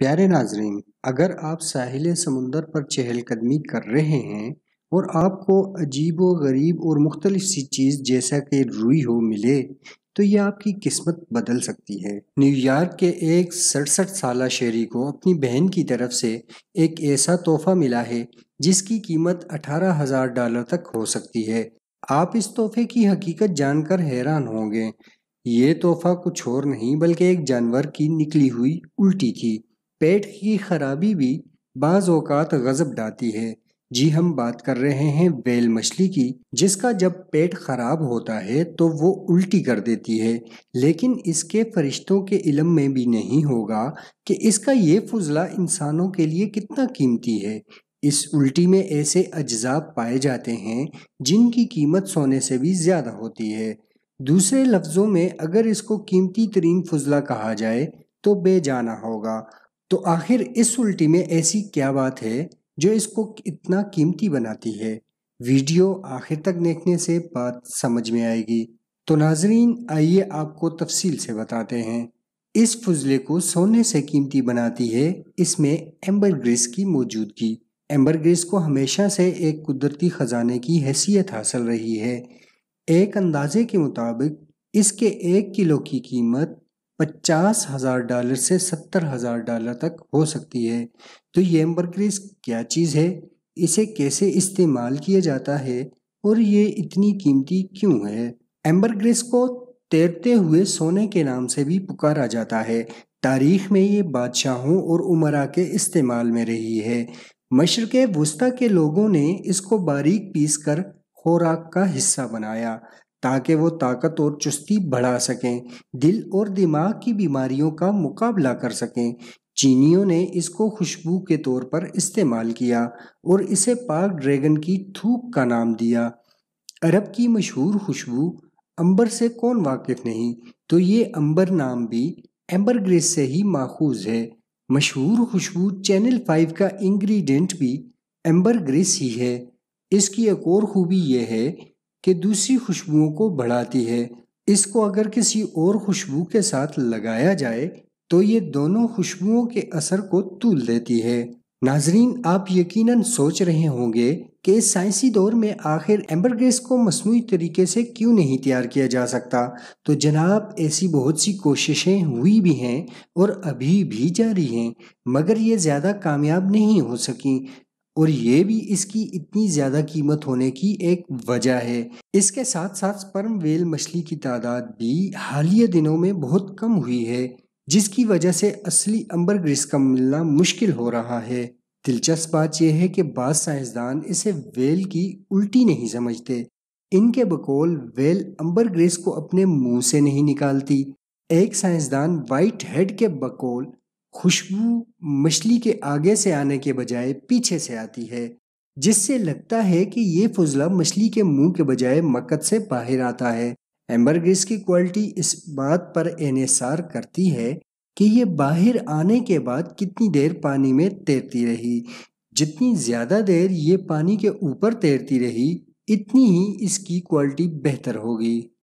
प्यारे नाजरीन अगर आप साहिल समुंदर पर चहलकदमी कर रहे हैं और आपको अजीब व गरीब और मुख्तलिफ सी चीज़ जैसा कि रुई हो मिले तो यह आपकी किस्मत बदल सकती है न्यूयॉर्क के एक सड़सठ साल शहरी को अपनी बहन की तरफ से एक ऐसा तोहफा मिला है जिसकी कीमत अठारह हज़ार डॉलर तक हो सकती है आप इस तोहफे की हकीकत जानकर हैरान होंगे ये तोहफा कुछ और नहीं बल्कि एक जानवर की निकली हुई उल्टी थी पेट की खराबी भी बाज़ गज़ब डाती है जी हम बात कर रहे हैं वेल मछली की जिसका जब पेट ख़राब होता है तो वो उल्टी कर देती है लेकिन इसके फरिश्तों के इलम में भी नहीं होगा कि इसका ये फजला इंसानों के लिए कितना कीमती है इस उल्टी में ऐसे अज्जा पाए जाते हैं जिनकी कीमत सोने से भी ज़्यादा होती है दूसरे लफ्ज़ों में अगर इसको कीमती तरीन फजला कहा जाए तो बेजाना होगा तो आखिर इस उल्टी में ऐसी क्या बात है जो इसको इतना कीमती बनाती है वीडियो आखिर तक देखने से बात समझ में आएगी तो नाजरीन आइए आपको तफसील से बताते हैं इस फजले को सोने से कीमती बनाती है इसमें एम्बर ग्रेस की मौजूदगी एम्बर ग्रेस को हमेशा से एक कुदरती ख़जाने की हैसियत हासिल रही है एक अंदाजे के मुताबिक इसके एक किलो की कीमत पचास हज़ार डॉलर से सत्तर हज़ार डॉलर तक हो सकती है तो ये एम्बरग्रेस क्या चीज़ है इसे कैसे इस्तेमाल किया जाता है और ये इतनी कीमती क्यों है एम्बरग्रेस को तैरते हुए सोने के नाम से भी पुकारा जाता है तारीख में ये बादशाहों और उमरा के इस्तेमाल में रही है मशरक़ वस्ता के लोगों ने इसको बारीक पीस कर खुराक का हिस्सा बनाया ताकि वो ताकत और चुस्ती बढ़ा सकें दिल और दिमाग की बीमारियों का मुकाबला कर सकें चीनियों ने इसको खुशबू के तौर पर इस्तेमाल किया और इसे पाक ड्रैगन की थूक का नाम दिया अरब की मशहूर खुशबू अंबर से कौन वाकिफ नहीं तो ये अंबर नाम भी एम्बरग्रेस से ही माखूज है मशहूर खुशबू चैनल फाइव का इंग्रेडिएंट भी एम्बरग्रेस ही है इसकी एक और खूबी यह है कि दूसरी खुशबुओं को बढ़ाती है इसको अगर किसी और खुशबू के साथ लगाया जाए तो ये दोनों खुशबुओं के असर को तूल देती है नाजरीन आप यकीनन सोच रहे होंगे कि इस साइंसी दौर में आखिर एम्बरग्रेस को मसनू तरीके से क्यों नहीं तैयार किया जा सकता तो जनाब ऐसी बहुत सी कोशिशें हुई भी हैं और अभी भी जारी हैं मगर ये ज़्यादा कामयाब नहीं हो सकी और ये भी इसकी इतनी ज़्यादा कीमत होने की एक वजह है इसके साथ साथ स्पर्म वेल मछली की तादाद भी हालिया दिनों में बहुत कम हुई है जिसकी वजह से असली अंबर ग्रिस का मिलना मुश्किल हो रहा है दिलचस्प बात यह है कि बाद साइंसदान इसे वेल की उल्टी नहीं समझते इनके बकौल वेल अंबर ग्रेस को अपने मुंह से नहीं निकालती एक साइंसदान वाइट हेड के बकौल खुशबू मछली के आगे से आने के बजाय पीछे से आती है जिससे लगता है कि ये फजला मछली के मुंह के बजाय मकद से बाहर आता है एम्बरग्रिस की क्वालिटी इस बात पर इसार करती है कि ये बाहर आने के बाद कितनी देर पानी में तैरती रही जितनी ज़्यादा देर ये पानी के ऊपर तैरती रही इतनी ही इसकी क्वालिटी बेहतर होगी